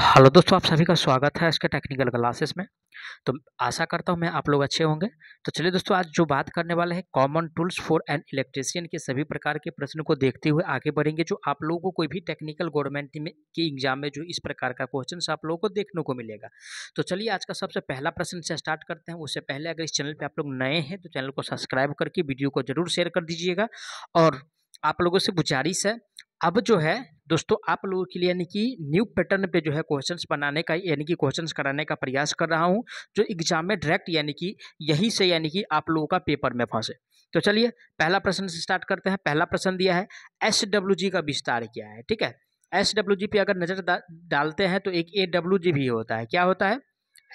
hello दोस्तों आप सभी का स्वागत है इसके टेक्निकल क्लासेस में तो आशा करता हूं मैं आप लोग अच्छे होंगे तो चलिए दोस्तों आज जो बात करने वाले हैं common tools for an electrician के सभी प्रकार के प्रश्न को देखते हुए आगे बढ़ेंगे जो आप लोगों को कोई भी टेक्निकल गवर्नमेंट में के एग्जाम में जो इस प्रकार का क्वेश्चन आप लोगों को देखने को मिलेगा तो चलिए आज का सबसे पहला प्रश्न से स्टार्ट करते हैं उससे पहले अगर इस चैनल पर आप लोग नए हैं तो चैनल को सब्सक्राइब करके वीडियो को जरूर शेयर कर दीजिएगा और आप लोगों से गुजारिश है अब जो है दोस्तों आप लोगों के लिए यानी कि न्यू पैटर्न पे जो है क्वेश्चंस बनाने का यानी कि क्वेश्चंस कराने का प्रयास कर रहा हूँ जो एग्जाम में डायरेक्ट यानी कि यहीं से यानी कि आप लोगों का पेपर में फंसे तो चलिए पहला प्रश्न से स्टार्ट करते हैं पहला प्रश्न दिया है एस का विस्तार क्या है ठीक है एस पे अगर नज़र डालते हैं तो एक ए भी होता है क्या होता है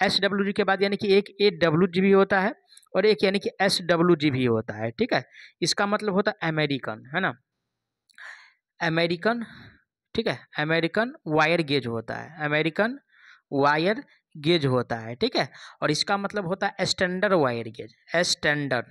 एस के बाद यानी कि एक ए भी होता है और एक यानी कि एस भी होता है ठीक है इसका मतलब होता है अमेरिकन है ना अमेरिकन ठीक है अमेरिकन वायर गेज होता है अमेरिकन वायर गेज होता है ठीक है और इसका मतलब होता है स्टैंडर्ड वायर गेज स्टैंडर्ड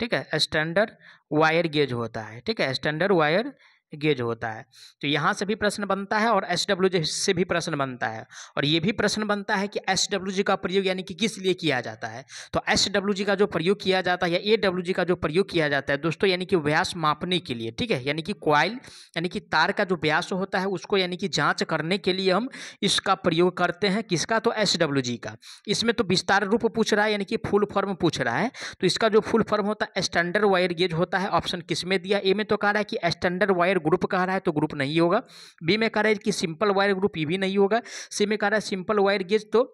ठीक है स्टैंडर्ड वायर गेज होता है ठीक है स्टैंडर्ड वायर गेज होता है तो यहाँ से भी प्रश्न बनता है और एस डब्ल्यू जी से भी प्रश्न बनता है और ये भी प्रश्न बनता है कि एस डब्ल्यू का प्रयोग यानी कि किस लिए किया जाता है तो एस डब्ल्यू का जो प्रयोग किया जाता है या ए डब्ल्यू जी का जो प्रयोग किया जाता है दोस्तों यानी कि व्यास मापने के लिए ठीक है यानी कि क्वाइल यानी कि तार का जो व्यास होता है उसको यानी कि जाँच करने के लिए हम इसका प्रयोग करते हैं किसका तो एस का इसमें तो विस्तार रूप पूछ रहा है यानी कि फुल फॉर्म पूछ रहा है तो इसका जो फुल फॉर्म होता है स्टैंडर्ड वायर गेज होता है ऑप्शन किस में दिया ए में तो कह रहा है कि स्टैंडर्ड वायर ग्रुप कह रहा है तो ग्रुप नहीं होगा बी में कह रहा है कि सिंपल वायर ग्रुप ये भी नहीं होगा सी में कह रहा है सिंपल वायर गेज तो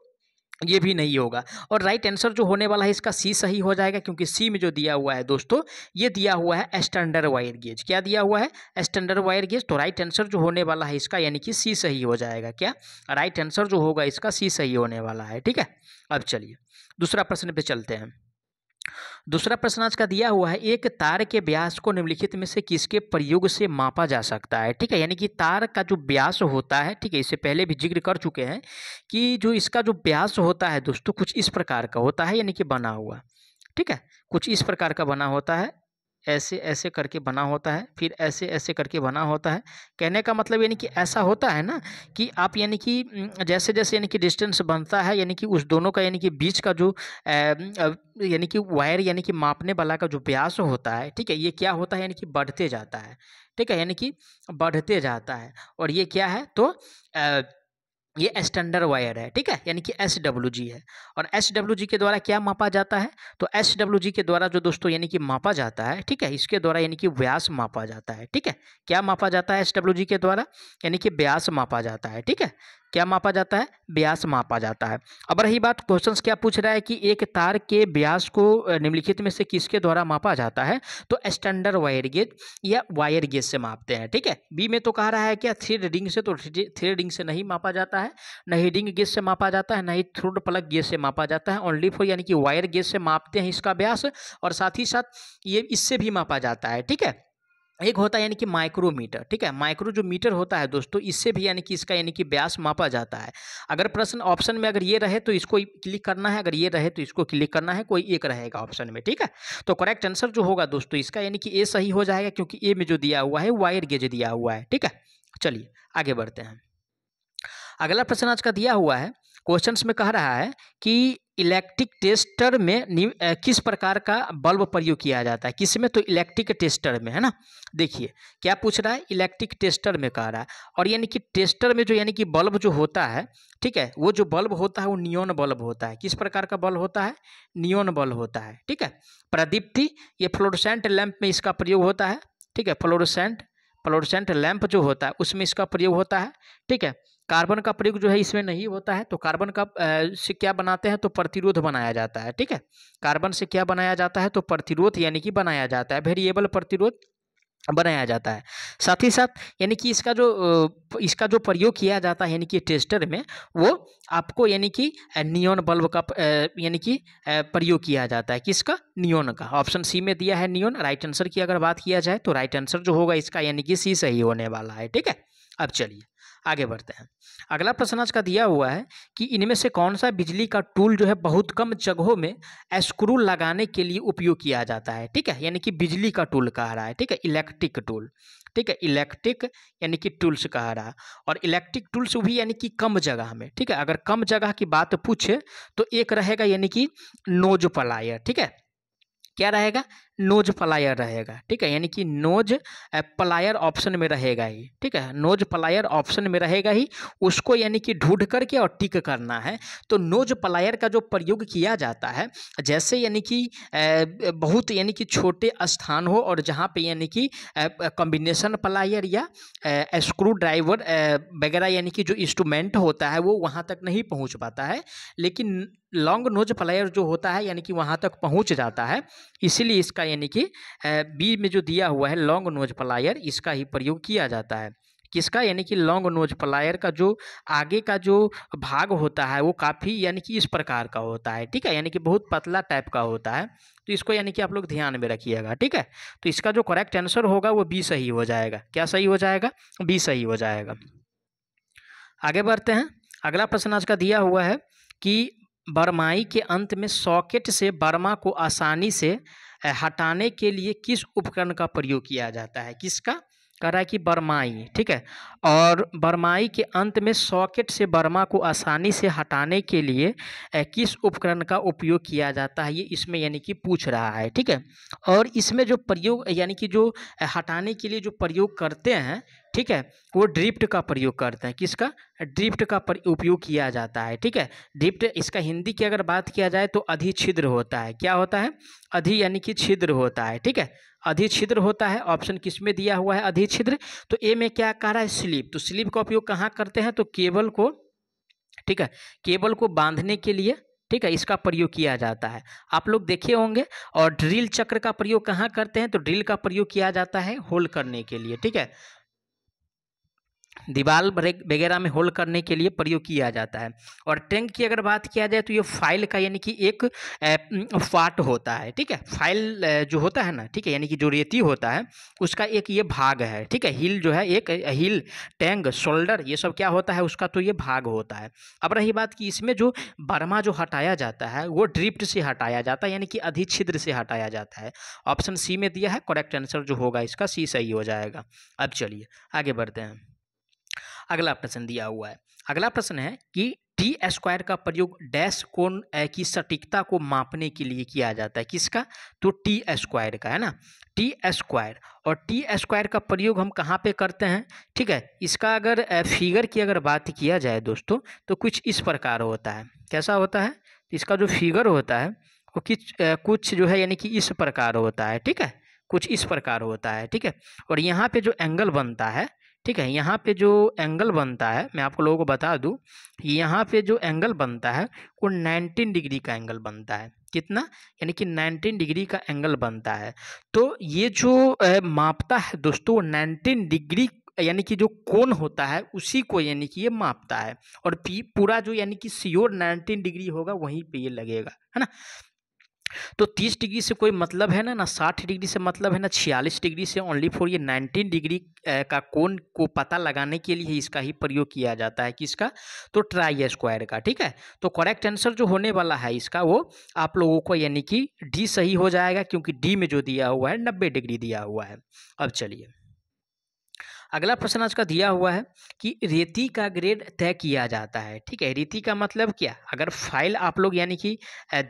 ये भी नहीं होगा और राइट आंसर जो होने वाला है इसका सी सही हो जाएगा क्योंकि सी में जो दिया हुआ है दोस्तों ये दिया हुआ है स्टैंडर्ड वायर गेज क्या दिया हुआ है स्टैंडर्ड वायर गेज तो राइट आंसर जो होने वाला है इसका यानी कि सी सही हो जाएगा क्या राइट आंसर जो होगा इसका सी सही होने वाला है ठीक है अब चलिए दूसरा प्रश्न पे चलते हैं दूसरा प्रश्न आज का दिया हुआ है एक तार के व्यास को निम्नलिखित में से किसके प्रयोग से मापा जा सकता है ठीक है यानी कि तार का जो व्यास होता है ठीक है इससे पहले भी जिक्र कर चुके हैं कि जो इसका जो व्यास होता है दोस्तों कुछ इस प्रकार का होता है यानी कि बना हुआ ठीक है कुछ इस प्रकार का बना होता है ऐसे ऐसे करके बना होता है फिर ऐसे ऐसे करके बना होता है कहने का मतलब यानी कि ऐसा होता है ना कि आप यानी कि जैसे जैसे यानी कि डिस्टेंस बनता है यानी कि उस दोनों का यानी कि बीच का जो यानी कि वायर यानी कि मापने वाला का जो व्यास होता है ठीक है ये क्या होता है यानी कि बढ़ते जाता है ठीक है यानी कि बढ़ते जाता है और ये क्या है तो आ, ये स्टैंडर्ड वायर है ठीक है यानी कि एस डब्ल्यू जी है और एस डब्ल्यू जी के द्वारा क्या मापा जाता है तो एस डब्ल्यू जी के द्वारा जो दोस्तों यानी कि मापा जाता है ठीक है इसके द्वारा यानी कि व्यास मापा जाता है ठीक है क्या मापा जाता है एस डब्ल्यू जी के द्वारा यानी कि व्यास मापा जाता है ठीक है क्या मापा जाता है ब्यास मापा जाता है अब रही बात क्वेश्चन क्या पूछ रहा है कि एक तार के ब्यास को निम्नलिखित में से किसके द्वारा मापा जाता है तो स्टैंडर्ड वायर गेज या वायर गेज से मापते हैं ठीक है बी में तो कह रहा है क्या थ्री रिंग से तो थ्रेड रिंग से नहीं मापा जाता है ही रिंग गेज से मापा जाता है न ही थ्रूड प्लग गेज से मापा जाता है ओनली फोर यानी कि वायर गेज से मापते हैं इसका ब्यास और साथ ही साथ ये इससे भी मापा जाता है ठीक है एक होता है यानी कि माइक्रोमीटर ठीक है माइक्रो जो मीटर होता है दोस्तों इससे भी यानी कि इसका यानी कि व्यास मापा जाता है अगर प्रश्न ऑप्शन में अगर ये रहे तो इसको क्लिक करना है अगर ये रहे तो इसको क्लिक करना है कोई एक रहेगा ऑप्शन में ठीक है तो करेक्ट आंसर जो होगा दोस्तों इसका यानी कि ए सही हो जाएगा क्योंकि ए में जो दिया हुआ है वायर गेज दिया हुआ है ठीक है चलिए आगे बढ़ते हैं अगला प्रश्न आज का दिया हुआ है क्वेश्चन में कह रहा है कि इलेक्ट्रिक टेस्टर में किस प्रकार का बल्ब प्रयोग किया जाता है किस में तो इलेक्ट्रिक टेस्टर में है ना देखिए क्या पूछ रहा है इलेक्ट्रिक टेस्टर में कह रहा है और यानी कि टेस्टर में जो यानी कि बल्ब जो होता है ठीक है वो जो बल्ब होता है वो नियोन बल्ब होता है किस प्रकार का बल्ब होता है नियोन बल्ब होता है ठीक है प्रदीप्ति ये फ्लोरोसेंट लैंप में इसका प्रयोग होता है ठीक है फ्लोरोसेंट फ्लोरसेंट लैंप जो होता है उसमें इसका प्रयोग होता है ठीक है कार्बन का प्रयोग जो है इसमें नहीं होता है तो कार्बन का से क्या बनाते हैं तो प्रतिरोध बनाया जाता है ठीक है कार्बन से क्या बनाया जाता है तो प्रतिरोध यानी कि बनाया जाता है वेरिएबल प्रतिरोध बनाया जाता है साथ ही साथ यानी कि इसका जो इसका जो प्रयोग किया जाता है यानी कि टेस्टर में वो आपको यानी कि नियोन बल्ब का यानी कि प्रयोग किया जाता है किसका नियोन का ऑप्शन सी में दिया है नियोन राइट आंसर की अगर बात किया जाए तो राइट आंसर जो होगा इसका यानी कि सी सही होने वाला है ठीक है अब चलिए आगे बढ़ते हैं अगला प्रश्न आज का दिया हुआ है कि इनमें से कौन सा बिजली का टूल जो है बहुत कम जगहों में स्क्रू लगाने के लिए उपयोग किया जाता है ठीक है यानी कि बिजली का टूल कह रहा है ठीक है इलेक्ट्रिक टूल ठीक है इलेक्ट्रिक यानी कि टूल्स कह रहा है और इलेक्ट्रिक टूल्स भी यानी कि कम जगह में ठीक है अगर कम जगह की बात पूछे तो एक रहेगा यानी कि नोज पलायर ठीक है क्या रहेगा नोज प्लायर रहेगा ठीक है यानी कि नोज प्लायर ऑप्शन में रहेगा ही ठीक है नोज प्लायर ऑप्शन में रहेगा ही उसको यानी कि ढूंढ करके और टिक करना है तो नोज प्लायर का जो प्रयोग किया जाता है जैसे यानी कि बहुत यानी कि छोटे स्थान हो और जहाँ पे यानी कि कॉम्बिनेशन प्लायर या स्क्रू ड्राइवर वगैरह यानी कि जो इंस्ट्रूमेंट होता है वो वहाँ तक नहीं पहुँच पाता है लेकिन लॉन्ग नोज प्लायर जो होता है यानी कि वहाँ तक पहुँच जाता है इसीलिए इसका यानी कि बी में जो दिया हुआ है लॉन्ग नोज प्लायर इसका ही प्रयोग किया जाता है किसका यानी कि लॉन्ग नोज प्लायर का जो आगे का जो भाग होता है वो काफ़ी यानी कि इस प्रकार का होता है ठीक है यानी कि बहुत पतला टाइप का होता है तो इसको यानी कि आप लोग ध्यान में रखिएगा ठीक है तो इसका जो करेक्ट आंसर होगा वो बी सही हो जाएगा क्या सही हो जाएगा बी सही हो जाएगा आगे बढ़ते हैं अगला प्रश्न आज का दिया हुआ है कि बरमाई के अंत में सॉकेट से बर्मा को आसानी से हटाने के लिए किस उपकरण का प्रयोग किया जाता है किसका कह रहा है कि बरमाई ठीक है और बरमाई के अंत में सॉकेट से बर्मा को आसानी से हटाने के लिए किस उपकरण का उपयोग किया जाता है ये इसमें यानी कि पूछ रहा है ठीक है और इसमें जो प्रयोग यानी कि जो हटाने के लिए जो प्रयोग करते हैं ठीक है वो ड्रिफ्ट का प्रयोग करते हैं किसका ड्रिफ्ट का उपयोग किया जाता है ठीक है ड्रिफ्ट इसका हिंदी की अगर बात किया जाए तो अधि छिद्र होता है क्या होता है अधि यानी कि छिद्र होता है ठीक है अधि छिद्र होता है ऑप्शन किस में दिया हुआ है अधि छिद्र तो ए में क्या कह रहा है स्लीप तो स्लीप का उपयोग कहाँ करते हैं तो केबल को ठीक है केबल को बांधने के लिए ठीक है इसका प्रयोग किया जाता है आप लोग देखे होंगे और ड्रिल चक्र का प्रयोग कहाँ करते हैं तो ड्रिल का प्रयोग किया जाता है होल करने के लिए ठीक है दीवार वगैरह में होल्ड करने के लिए प्रयोग किया जाता है और टैंक की अगर बात किया जाए तो ये फाइल का यानी कि एक पार्ट होता है ठीक है फाइल जो होता है ना ठीक है यानी कि जो रेती होता है उसका एक ये भाग है ठीक है हिल जो है एक हिल टैंक शोल्डर ये सब क्या होता है उसका तो ये भाग होता है अब रही बात कि इसमें जो बर्मा जो हटाया जाता है वो ड्रिप्ट से हटाया जाता है यानी कि अधिछिद्र से हटाया जाता है ऑप्शन सी में दिया है करेक्ट आंसर जो होगा इसका सी सही हो जाएगा अब चलिए आगे बढ़ते हैं अगला प्रश्न दिया हुआ है अगला प्रश्न है कि टी स्क्वायर का प्रयोग डैश कोण की सटीकता को मापने के लिए किया जाता है किसका तो टी स्क्वायर का है ना टी स्क्वायर और टी स्क्वायर का प्रयोग हम कहाँ पे करते हैं ठीक है इसका अगर फिगर की अगर बात किया जाए दोस्तों तो कुछ इस प्रकार होता है कैसा होता है इसका जो फिगर होता है वो कि कुछ जो है यानी कि इस प्रकार होता है ठीक है कुछ इस प्रकार होता है ठीक है और यहाँ पे जो एंगल बनता है ठीक है यहाँ पे जो एंगल बनता है मैं आपको लोगों को बता दूँ यहाँ पे जो एंगल बनता है वो 19 डिग्री का एंगल बनता है कितना यानी कि 19 डिग्री का एंगल बनता है तो ये जो मापता है दोस्तों 19 डिग्री यानी कि जो कोण होता है उसी को यानी कि ये मापता है और पूरा जो यानी कि सियोर 19 डिग्री होगा वहीं पे ये लगेगा है ना तो 30 डिग्री से कोई मतलब है ना ना 60 डिग्री से मतलब है ना 46 डिग्री से ओनली फॉर ये 19 डिग्री का कोण को पता लगाने के लिए इसका ही प्रयोग किया जाता है किसका तो ट्राई स्क्वायर का ठीक है तो करेक्ट आंसर जो होने वाला है इसका वो आप लोगों को यानी कि डी सही हो जाएगा क्योंकि डी में जो दिया हुआ है नब्बे डिग्री दिया हुआ है अब चलिए अगला प्रश्न आज का दिया हुआ है कि रेती का ग्रेड तय किया जाता है ठीक है रेती का मतलब क्या अगर फाइल आप लोग यानी कि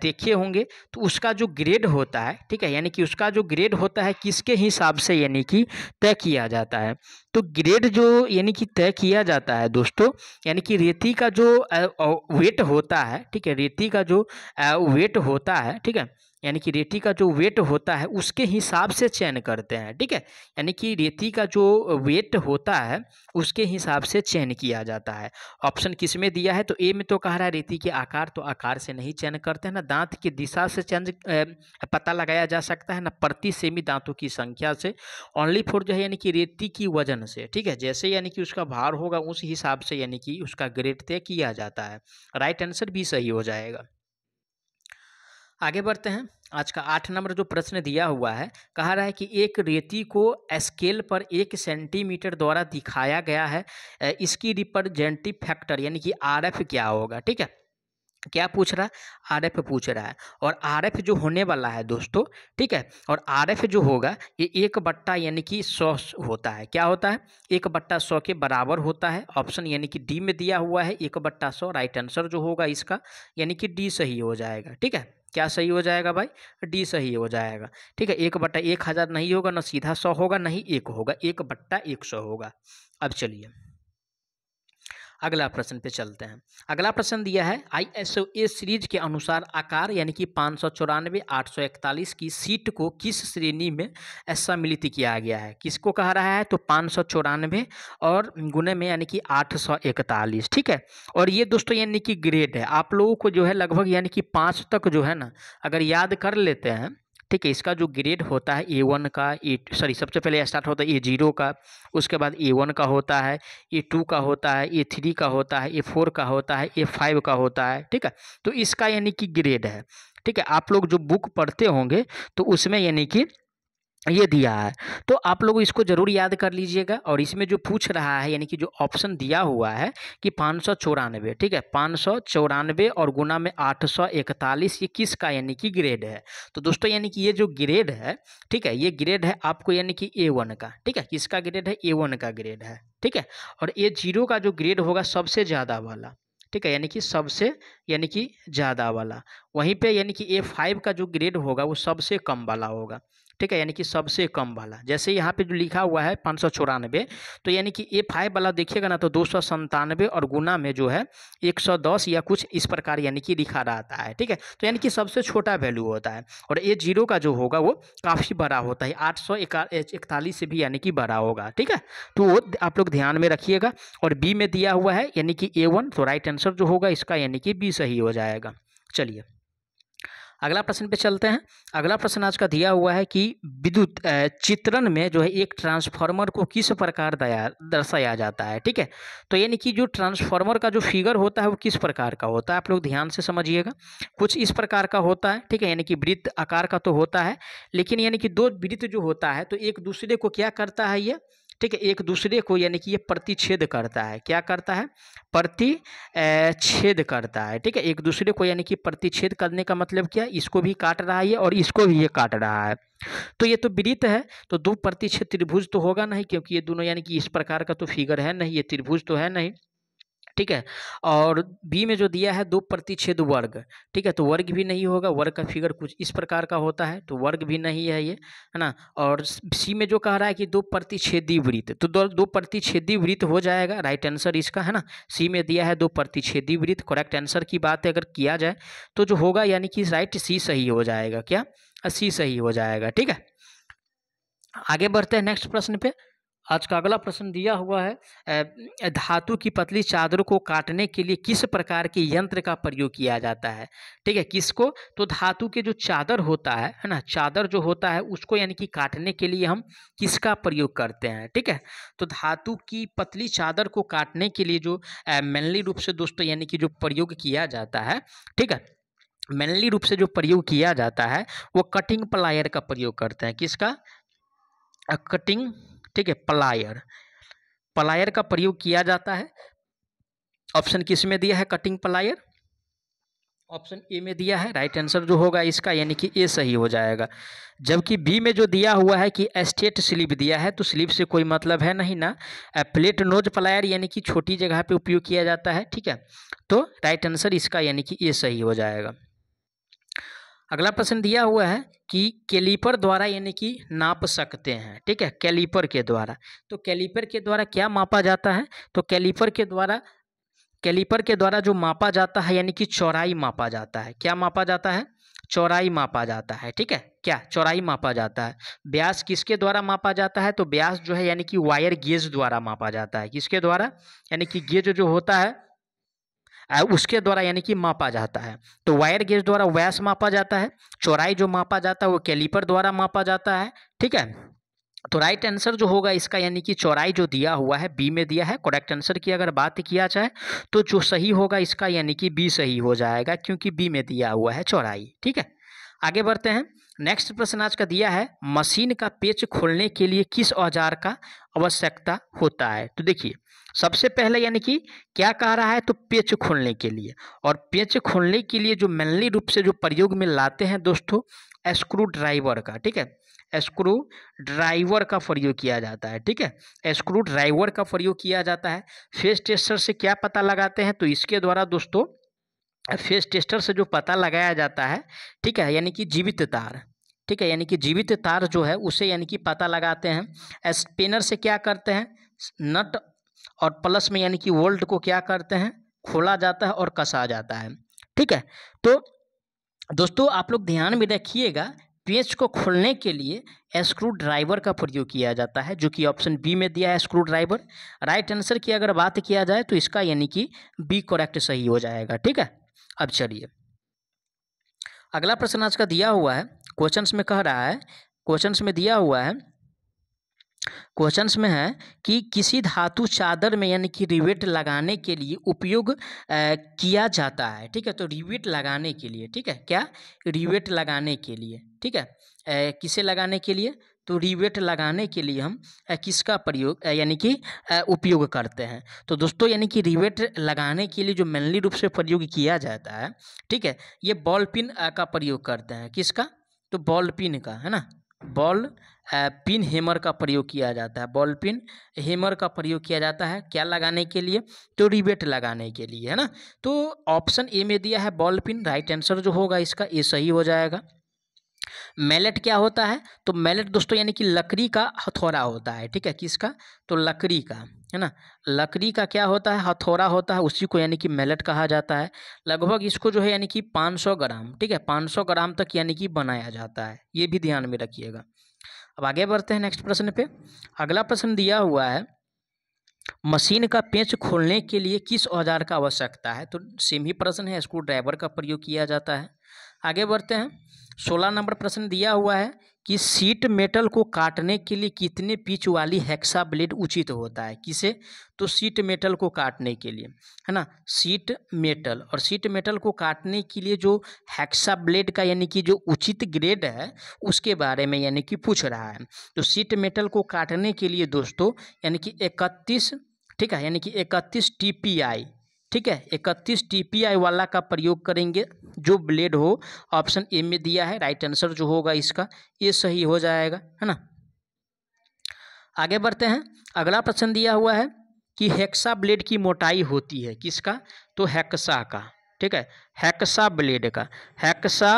देखे होंगे तो उसका जो ग्रेड होता है ठीक है यानी कि उसका जो ग्रेड होता है किसके हिसाब से यानी कि तय किया जाता है तो ग्रेड जो यानी कि तय किया जाता है दोस्तों यानी कि रेती का जो वेट होता है ठीक है रेती का जो वेट होता है ठीक है यानी कि रेती का जो वेट होता है उसके हिसाब से चयन करते हैं ठीक है यानी कि रेती का जो वेट होता है उसके हिसाब से चयन किया जाता है ऑप्शन किस में दिया है तो ए में तो कह रहा है रेती के आकार तो आकार से नहीं चयन करते हैं ना दांत की दिशा से चयन पता लगाया जा सकता है ना प्रति सेमी दांतों की संख्या से ओनली फोर जो है यानी कि रेती की वजन से ठीक है जैसे यानी कि उसका भार होगा उस हिसाब से यानी कि उसका ग्रेड तय किया जाता है राइट आंसर भी सही हो जाएगा आगे बढ़ते हैं आज का आठ नंबर जो प्रश्न दिया हुआ है कहा रहा है कि एक रेती को स्केल पर एक सेंटीमीटर द्वारा दिखाया गया है इसकी रिप्रेजेंटिव फैक्टर यानी कि आरएफ क्या होगा ठीक है क्या पूछ रहा है आरएफ पूछ रहा है और आरएफ जो होने वाला है दोस्तों ठीक है और आरएफ जो होगा ये एक बट्टा यानी कि सौ होता है क्या होता है एक बट्टा सौ के बराबर होता है ऑप्शन यानी कि डी में दिया हुआ है एक बट्टा सौ राइट आंसर जो होगा इसका यानी कि डी सही हो जाएगा ठीक है क्या सही हो जाएगा भाई डी सही हो जाएगा ठीक है एक बट्टा एक हज़ार नहीं होगा ना सीधा सौ होगा नहीं एक होगा एक बट्टा एक सौ होगा अब चलिए अगला प्रश्न पे चलते हैं अगला प्रश्न दिया है I S O A series के अनुसार आकार यानी कि पाँच सौ चौरानवे आठ सौ इकतालीस की सीट को किस श्रेणी में सम्मिलित किया गया है किसको कह रहा है तो पाँच सौ चौरानवे और गुने में यानी कि आठ सौ इकतालीस ठीक है और ये दोस्तों यानी कि ग्रेड है आप लोगों को जो है लगभग यानी कि पाँच तक जो है ना अगर याद कर लेते हैं ठीक है इसका जो ग्रेड होता है ए वन का ए सॉरी सबसे पहले स्टार्ट होता है ए जीरो का उसके बाद ए वन का होता है ए टू का होता है ए थ्री का होता है ए फोर का होता है ए फाइव का होता है ठीक है तो इसका यानी कि ग्रेड है ठीक है आप लोग जो बुक पढ़ते होंगे तो उसमें यानी कि ये दिया है तो आप लोग इसको ज़रूर याद कर लीजिएगा और इसमें जो पूछ रहा है यानी कि जो ऑप्शन दिया हुआ है कि पाँच सौ चौरानवे ठीक है पाँच सौ चौरानवे और गुना में आठ सौ इकतालीस ये किसका यानी कि ग्रेड है तो दोस्तों यानी कि ये जो ग्रेड है ठीक है ये ग्रेड है आपको यानी कि ए वन का ठीक है किसका ग्रेड है ए वन का ग्रेड है ठीक है और ए जीरो का जो ग्रेड होगा सबसे ज़्यादा वाला ठीक है यानी कि सबसे यानी कि ज़्यादा वाला वहीं पर यानी कि ए फाइव का जो ग्रेड होगा वो सबसे कम वाला होगा ठीक है यानी कि सबसे कम वाला जैसे यहाँ पे जो लिखा हुआ है पाँच सौ चौरानवे तो यानी कि ए फाइव वाला देखिएगा ना तो दो सौ संतानवे और गुना में जो है एक सौ दस या कुछ इस प्रकार यानी कि लिखा रहता है ठीक है तो यानी कि सबसे छोटा वैल्यू होता है और ए जीरो का जो होगा वो काफ़ी बड़ा होता है आठ सौ इकतालीस से भी यानी कि बड़ा होगा ठीक है तो वो आप लोग ध्यान में रखिएगा और बी में दिया हुआ है यानी कि ए वन तो राइट आंसर जो होगा इसका यानी कि बी सही हो जाएगा चलिए अगला प्रश्न पे चलते हैं अगला प्रश्न आज का दिया हुआ है कि विद्युत चित्रण में जो है एक ट्रांसफार्मर को किस प्रकार दर्शाया जाता है ठीक है तो यानी कि जो ट्रांसफार्मर का जो फिगर होता है वो किस प्रकार का होता है आप लोग ध्यान से समझिएगा कुछ इस प्रकार का होता है ठीक है यानी कि वृत्त आकार का तो होता है लेकिन यानी कि दो वृत्त जो होता है तो एक दूसरे को क्या करता है यह ठीक है एक दूसरे को यानी कि ये प्रतिच्छेद करता है क्या करता है प्रतिच्छेद करता है ठीक है एक दूसरे को यानी कि प्रतिच्छेद करने का मतलब क्या इसको भी काट रहा है और इसको भी ये काट रहा है तो ये तो वृत्त है तो दो प्रतिच्छेद त्रिभुज तो होगा नहीं क्योंकि ये दोनों यानी कि इस प्रकार का तो फिगर है नहीं ये त्रिभुज तो है नहीं ठीक है और बी में जो दिया है दो प्रतिच्छेद वर्ग ठीक है तो वर्ग भी नहीं होगा वर्ग का फिगर कुछ इस प्रकार का होता है तो वर्ग भी नहीं है ये है ना और सी में जो कह रहा है कि दो प्रतिच्छेदी वृत्त तो दो दो प्रतिच्छेदी वृत्त हो जाएगा राइट आंसर इसका है ना सी में दिया है दो प्रतिच्छेदी वृत्त करेक्ट आंसर की बात अगर किया जाए तो जो होगा यानी कि राइट सी सही हो जाएगा क्या सी सही हो जाएगा ठीक है आगे बढ़ते हैं नेक्स्ट प्रश्न पे आज का अगला प्रश्न दिया हुआ है धातु की पतली चादर को काटने के लिए किस प्रकार के यंत्र का प्रयोग किया जाता है ठीक है किसको तो धातु के जो चादर होता है है ना चादर जो होता है उसको यानी कि काटने के लिए हम किसका प्रयोग करते हैं ठीक है तो धातु की पतली चादर को काटने के लिए जो मेनली रूप से दोस्तों यानी कि जो प्रयोग किया जाता है ठीक है मेनली रूप से जो प्रयोग किया जाता है वो कटिंग प्लायर का प्रयोग करते हैं किसका कटिंग ठीक है प्लायर प्लायर का प्रयोग किया जाता है ऑप्शन किस में दिया है कटिंग प्लायर ऑप्शन ए में दिया है राइट आंसर जो होगा इसका यानी कि ए सही हो जाएगा जबकि बी में जो दिया हुआ है कि एस्टेट स्लिप दिया है तो स्लिप से कोई मतलब है नहीं ना प्लेट नोज प्लायर यानी कि छोटी जगह पे उपयोग किया जाता है ठीक है तो राइट आंसर इसका यानी कि ए सही हो जाएगा अगला प्रश्न दिया हुआ है कि कैलीपर द्वारा यानी कि नाप सकते हैं ठीक है कैलीपर के द्वारा तो कैलीपर के द्वारा क्या मापा जाता है तो कैलीपर के द्वारा कैलीपर के द्वारा जो मापा जाता है यानी कि चौराई मापा जाता है क्या मापा जाता है चौराई मापा जाता है ठीक है क्या चौराई मापा जाता है ब्यास किसके द्वारा मापा जाता है तो ब्यास जो है यानी कि वायर गेज द्वारा मापा जाता है किसके द्वारा यानी कि गेज जो होता है उसके द्वारा यानी कि मापा जाता है तो वायर गेज द्वारा व्यास मापा जाता है चौराई जो मापा जाता है वो कैलीपर द्वारा मापा जाता है ठीक है तो राइट आंसर जो होगा इसका यानी कि चौराई जो दिया हुआ है बी में दिया है करेक्ट आंसर की अगर बात किया जाए तो जो सही होगा इसका यानी कि बी सही हो जाएगा क्योंकि बी में दिया हुआ है चौराई ठीक है आगे बढ़ते हैं नेक्स्ट प्रश्न आज का दिया है मशीन का पेच खोलने के लिए किस औजार का आवश्यकता होता है तो देखिए सबसे पहले यानी कि क्या कह रहा है तो पेच खोलने के लिए और पेच खोलने के लिए जो मेनली रूप से जो प्रयोग में लाते हैं दोस्तों स्क्रू ड्राइवर का ठीक है स्क्रू ड्राइवर का प्रयोग किया जाता है ठीक है स्क्रू ड्राइवर का प्रयोग किया जाता है फेस टेस्टर से क्या पता लगाते हैं तो इसके द्वारा दोस्तों फेस टेस्टर से जो पता लगाया जाता है ठीक है यानी कि जीवित तार ठीक है यानी कि जीवित तार जो है उसे यानी कि पता लगाते हैं स्पिनर से क्या करते हैं नट और प्लस में यानी कि वोल्ट को क्या करते हैं खोला जाता है और कसा जाता है ठीक है तो दोस्तों आप लोग ध्यान में रखिएगा पेंच को खोलने के लिए स्क्रू ड्राइवर का प्रयोग किया जाता है जो कि ऑप्शन बी में दिया है स्क्रू ड्राइवर राइट आंसर की अगर बात किया जाए तो इसका यानी कि बी करेक्ट सही हो जाएगा ठीक है अब चलिए अगला प्रश्न आज का दिया हुआ है क्वेश्चंस में कह रहा है क्वेश्चंस में दिया हुआ है क्वेश्चंस में है कि किसी धातु चादर में यानी कि रिवेट लगाने के लिए उपयोग किया जाता है ठीक है तो रिवेट लगाने के लिए ठीक है क्या रिवेट लगाने के लिए ठीक है किसे लगाने के लिए तो रिवेट लगाने के लिए हम किसका प्रयोग यानी कि उपयोग करते हैं तो दोस्तों यानी कि रिवेट लगाने के लिए जो मेनली रूप से प्रयोग किया जाता है ठीक है ये बॉल पिन का प्रयोग करते हैं किसका तो बॉल पिन का है ना बॉल पिन हेमर का प्रयोग किया जाता है बॉल पिन हेमर का प्रयोग किया जाता है क्या लगाने के लिए तो रिबेट लगाने के लिए है ना तो ऑप्शन ए में दिया है बॉल पिन राइट आंसर जो होगा इसका ए सही हो जाएगा मैलेट क्या होता है तो मैलेट दोस्तों यानी कि लकड़ी का हथौड़ा होता है ठीक है किसका तो लकड़ी का है ना लकड़ी का क्या होता है हथौड़ा होता है उसी को यानी कि मैलेट कहा जाता है लगभग इसको जो है यानी कि 500 ग्राम ठीक है 500 ग्राम तक यानी कि बनाया जाता है ये भी ध्यान में रखिएगा अब आगे बढ़ते हैं नेक्स्ट प्रश्न पे अगला प्रश्न दिया हुआ है मशीन का पेंच खोलने के लिए किस औजार का आवश्यकता है तो सेम ही प्रश्न है स्क्रू ड्राइवर का प्रयोग किया जाता है आगे बढ़ते हैं सोलह नंबर प्रश्न दिया हुआ है कि सीट मेटल को काटने के लिए कितने पिच वाली हेक्सा ब्लेड उचित होता है किसे तो सीट मेटल को काटने के लिए है ना सीट मेटल और सीट मेटल को काटने के लिए जो हेक्सा ब्लेड का यानी कि जो उचित ग्रेड है उसके बारे में यानी कि पूछ रहा है तो सीट मेटल को काटने के लिए दोस्तों यानी कि इकतीस ठीक है यानी कि इकतीस टी पी आई ठीक है इकतीस टीपीआई वाला का प्रयोग करेंगे जो ब्लेड हो ऑप्शन ए में दिया है राइट आंसर जो होगा इसका ये सही हो जाएगा है ना आगे बढ़ते हैं अगला प्रश्न दिया हुआ है कि हेक्सा ब्लेड की मोटाई होती है किसका तो हेक्सा का ठीक है हैक्सा ब्लेड का हैक्सा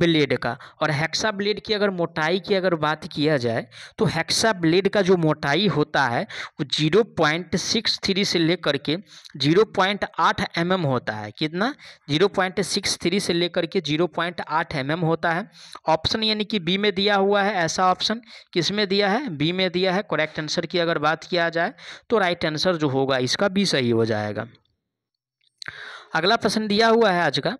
ब्लेड का और हेक्सा ब्लेड की अगर मोटाई की अगर बात किया जाए तो हेक्सा ब्लेड का जो मोटाई होता है वो जीरो पॉइंट सिक्स थ्री से लेकर के जीरो पॉइंट आठ एम एम होता है कितना जीरो पॉइंट सिक्स थ्री से लेकर के जीरो पॉइंट आठ एम एम होता है ऑप्शन यानी कि बी में दिया हुआ है ऐसा ऑप्शन किस में दिया है बी में दिया है करेक्ट आंसर की अगर बात किया जाए तो राइट आंसर जो होगा इसका बी सही हो जाएगा अगला प्रश्न दिया हुआ है आज का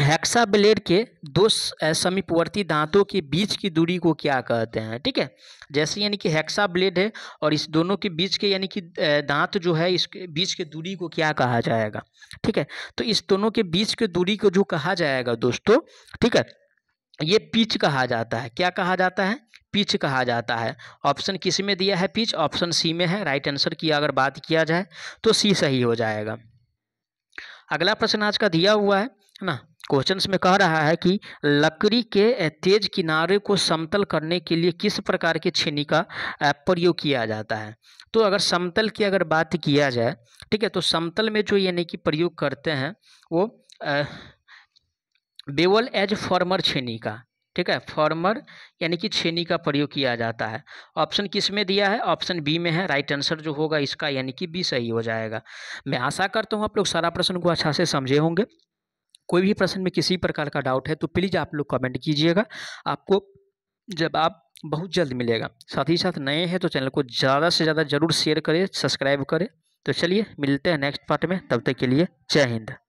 हेक्सा ब्लेड के दो समीपवर्ती दांतों के बीच की दूरी को क्या कहते हैं ठीक है जैसे यानी कि हेक्सा ब्लेड है और इस दोनों के बीच के यानी कि दांत जो है इसके बीच के दूरी को क्या कहा जाएगा ठीक है तो इस दोनों के बीच के दूरी को जो कहा जाएगा दोस्तों ठीक है ये पिच कहा जाता है क्या कहा जाता है पिच कहा जाता है ऑप्शन किस में दिया है पिच ऑप्शन सी में है राइट आंसर की अगर बात किया जाए तो सी सही हो जाएगा अगला प्रश्न आज का दिया हुआ है ना क्वेश्चन में कह रहा है कि लकड़ी के तेज किनारे को समतल करने के लिए किस प्रकार के छेनी का प्रयोग किया जाता है तो अगर समतल की अगर बात किया जाए ठीक है तो समतल में जो यानी कि प्रयोग करते हैं वो बेवल एज फॉर्मर छेनी का ठीक है फॉर्मर यानी कि छेनी का प्रयोग किया जाता है ऑप्शन किस में दिया है ऑप्शन बी में है राइट आंसर जो होगा इसका यानी कि बी सही हो जाएगा मैं आशा करता हूँ आप लोग सारा प्रश्न को अच्छा से समझे होंगे कोई भी प्रश्न में किसी प्रकार का डाउट है तो प्लीज़ आप लोग कमेंट कीजिएगा आपको जब आप बहुत जल्द मिलेगा साथ ही साथ नए हैं तो चैनल को ज़्यादा से ज़्यादा जरूर शेयर करें सब्सक्राइब करें तो चलिए मिलते हैं नेक्स्ट पार्ट में तब तक के लिए जय हिंद